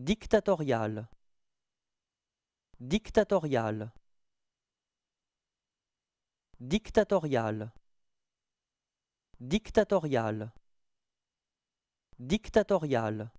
Dictatorial Dictatorial Dictatorial Dictatorial Dictatorial